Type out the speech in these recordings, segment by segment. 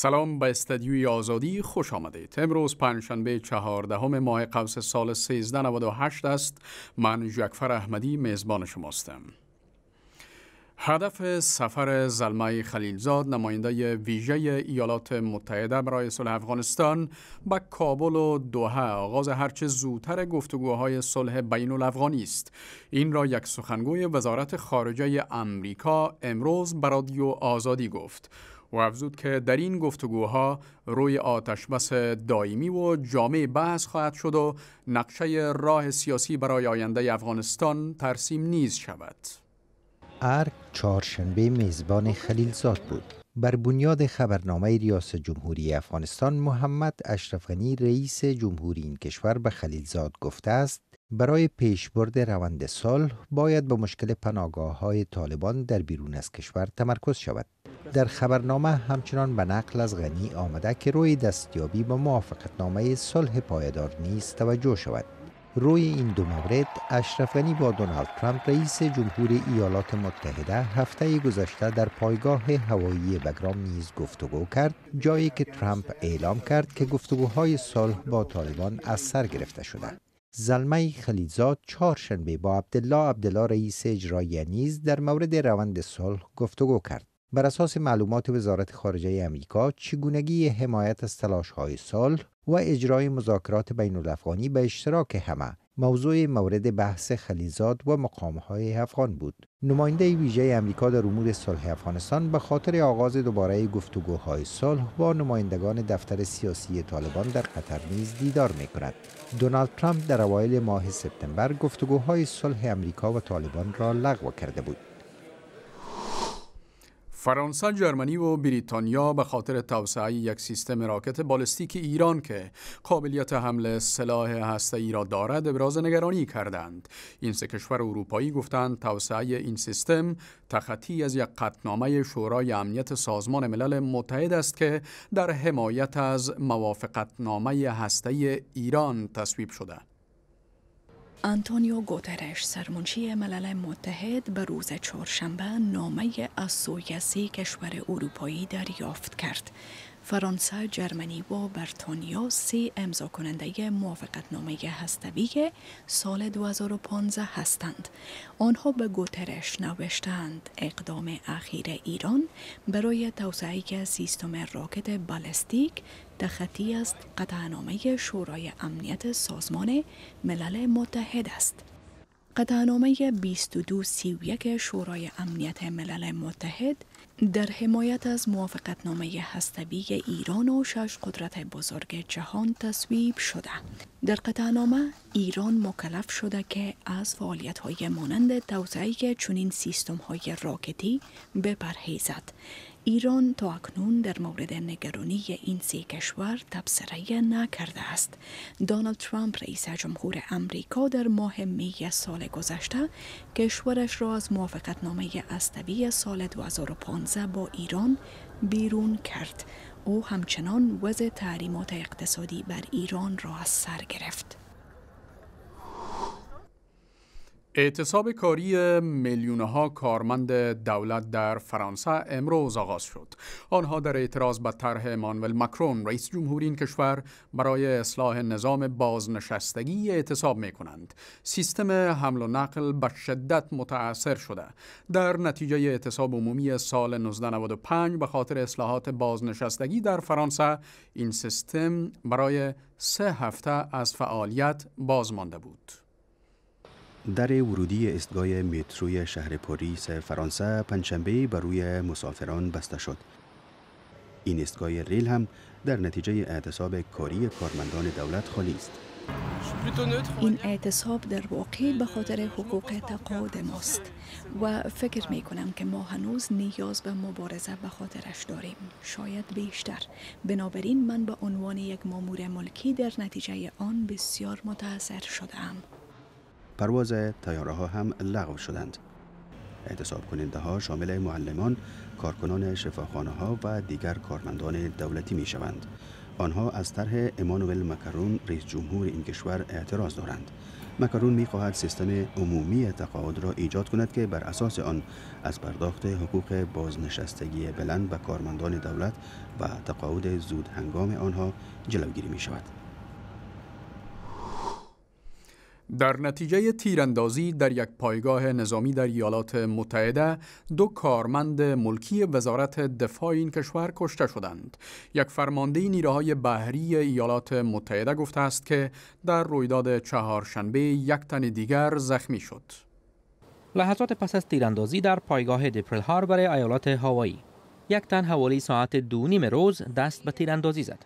سلام به استدیوی آزادی خوش آمدید امروز پنجشنبه چهاردهم ماه قوس سال 1398 است من جکفر احمدی میزبان شماستم هدف سفر زلمه خلیلزاد نماینده ویژه ایالات متحده برای صلح افغانستان به کابل و دوحه آغاز هرچه زودتر گفتگوهای صلح بین الافغانی است این را یک سخنگوی وزارت خارجه امریکا امروز برادیو آزادی گفت و افزود که در این گفتگوها روی بس دائمی و جامعه بحث خواهد شد و نقشه راه سیاسی برای آینده افغانستان ترسیم نیز شود. ارگ چهارشنبه میزبان خلیلزاد بود. بر بنیاد خبرنامه ریاست جمهوری افغانستان محمد اشرفغنی رئیس جمهوری این کشور به خلیلزاد گفته است برای پیشبرد روند صلح باید به مشکل پناگاه های طالبان در بیرون از کشور تمرکز شود. در خبرنامه همچنان به نقل از غنی آمده که روی دستیابی به موافقتنامه صلح پایدار نیست توجه شود روی این دو مورد اشرف غنی با دونالد ترامپ رئیس جمهور ایالات متحده هفته گذشته در پایگاه هوایی بگرام نیز گفتگو کرد جایی که ترامپ اعلام کرد که گفتگوهای صلح با طالبان از سر گرفته شده زلمه خلیزاد چهارشنبه با عبدالله عبدالله رئیس اجرایی نیز در مورد روند صلح گفتگو کرد بر اساس معلومات وزارت خارجه امریکا چگونگی حمایت از های سال و اجرای مذاکرات بین الافغانی به اشتراک همه موضوع مورد بحث خلیزاد و های افغان بود نماینده ویژه امریکا در امور صلح افغانستان به خاطر آغاز دوباره گفتگوهای صلح با نمایندگان دفتر سیاسی طالبان در قطر نیز دیدار می کند. دونالد ترامپ در اوایل ماه سپتامبر گفتگوهای صلح امریکا و طالبان را لغو کرده بود فرانسه، جرمنی و بریتانیا به خاطر توسعه یک سیستم راکت بالستیک ایران که قابلیت حمل سلاح ای را دارد، ابراز نگرانی کردند. این سه کشور اروپایی گفتند توسعه این سیستم تخطی از یک قطنامه شورای امنیت سازمان ملل متحد است که در حمایت از موافقتنامه هسته‌ای ایران تصویب شده. آنتونیو گوترش سرمنشی ملل متحد به روز چهارشنبه نامه از سوی سه کشور اروپایی دریافت کرد فرانسه، جرمنی و بریتانیا سی امضا کننده موافقتنامه هستوی سال 2015 هستند. آنها به گوترش نوشتند اقدام اخیر ایران برای توسعه سیستم راکت بالستیک تخطی است قطعنامه شورای امنیت سازمان ملل متحد است. قطعنامه 2231 شورای امنیت ملل متحد در حمایت از موافقتنامه هستوی ایران و شش قدرت بزرگ جهان تصویب شده در قطعنامه ایران مکلف شده که از فعالیت های مانند توسعه چنین سیستم های راکتی بپرهیزد ایران تا اکنون در مورد نگرانی این سه کشور تبصره نکرده است دانالد ترامپ رئیس جمهور امریکا در ماه می سال گذشته کشورش را از موافقت نامه استوی سال 2015 با ایران بیرون کرد او همچنان وضع تحریمات اقتصادی بر ایران را از سر گرفت اعتصاب کاری میلیون ها کارمند دولت در فرانسه امروز آغاز شد. آنها در اعتراض به طرح مانول مکرون رئیس جمهور این کشور برای اصلاح نظام بازنشستگی اعتصاب می کنند. سیستم حمل و نقل به شدت متاثر شده. در نتیجه اعتصاب عمومی سال 1995 به خاطر اصلاحات بازنشستگی در فرانسه این سیستم برای سه هفته از فعالیت باز مانده بود. در ورودی استگاه متروی شهر پاریس فرانسه پنجشنبه بر روی مسافران بسته شد. این ایستگاه ریل هم در نتیجه اعتصاب کاری کارمندان دولت خالی است. این اعتصاب در واقع به خاطر حقوق تقاعد ماست و فکر می کنم که ما هنوز نیاز به مبارزه به خاطرش داریم شاید بیشتر بنابراین من به عنوان یک مامور ملکی در نتیجه آن بسیار متاثر شدم پرواز تیاره ها هم لغو شدند. اعتصاب کننده ها شامل معلمان، کارکنان شفاخانه ها و دیگر کارمندان دولتی می شوند. آنها از طرح امانوئل مکرون رئیس جمهور این کشور اعتراض دارند. مکرون می خواهد سیستم عمومی تقاعد را ایجاد کند که بر اساس آن از پرداخت حقوق بازنشستگی بلند به کارمندان دولت و تقاعد زود هنگام آنها جلوگیری می شود. در نتیجه تیراندازی در یک پایگاه نظامی در ایالات متحده دو کارمند ملکی وزارت دفاع این کشور کشته شدند یک فرمانده نیروهای بحری ایالات متحده گفته است که در رویداد چهارشنبه یک تن دیگر زخمی شد لحظات پس از تیراندازی در پایگاه دپرل هاربر ایالات هاوایی یک تن حوالی ساعت دو نیم روز دست به تیراندازی زد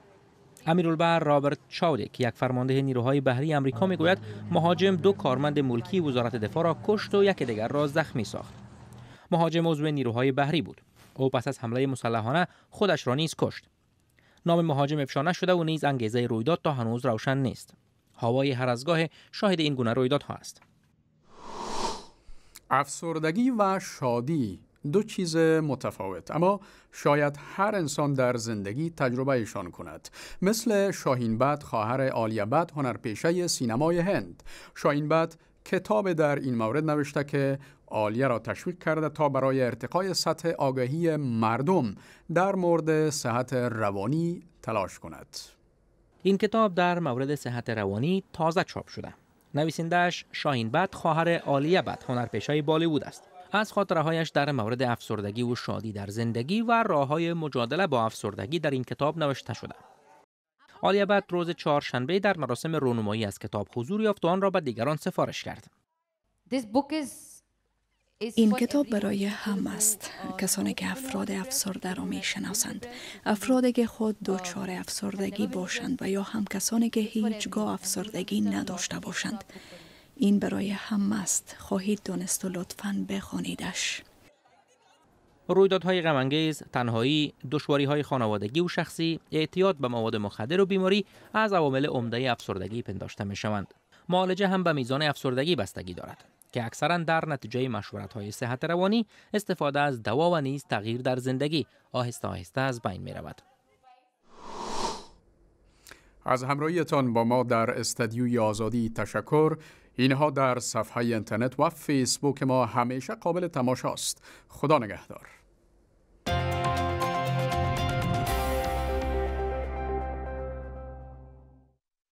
امیرالبحر رابرت چاودک یک فرمانده نیروهای بحری آمریکا میگوید مهاجم دو کارمند ملکی وزارت دفاع را کشت و یک دیگر را زخمی ساخت مهاجم عضو نیروهای بحری بود او پس از حمله مسلحانه خودش را نیز کشت نام مهاجم افشا نشده و نیز انگیزه رویداد تا هنوز روشن نیست هوای هر ازگاه شاهد این گونه ها است افسردگی و شادی دو چیز متفاوت اما شاید هر انسان در زندگی ایشان کند مثل شاهین بد خواهر بد هنرپیشه سینمای هند شاهین بد کتاب در این مورد نوشته که عالیه را تشویق کرده تا برای ارتقای سطح آگاهی مردم در مورد صحت روانی تلاش کند. این کتاب در مورد صحت روانی تازه چاپ شده. نویسندهش شاهین بد خواهر آلیه بد هنرپیشه بالیوود است. از هایش در مورد افسردگی و شادی در زندگی و راه های مجادله با افسردگی در این کتاب نوشته شده. آلیا بعد روز چهارشنبه در مراسم رونمایی از کتاب حضور یافت و آن را به دیگران سفارش کرد. این کتاب برای هم است کسانی که افراد افسرده را شناسند. افرادی که خود um, دچار افسردگی باشند و یا هم کسانی که هیچگاه افسردگی نداشته باشند این برای هم است خواهید دانست و لطفا بخوانیدش رویدادهای غمانگیز، تنهایی، های خانوادگی و شخصی، اعتیاد به مواد مخدر و بیماری از عوامل عمده افسردگی پنداشته می شوند. معالجه هم به میزان افسردگی بستگی دارد که اکثرا در نتیجه های صحت روانی استفاده از دوا و نیز تغییر در زندگی آهسته آهسته از بین می رود. از همراهیتان با ما در استدیوی آزادی تشکر اینها در صفحه اینترنت و فیسبوک ما همیشه قابل تماشاست خدا نگهدار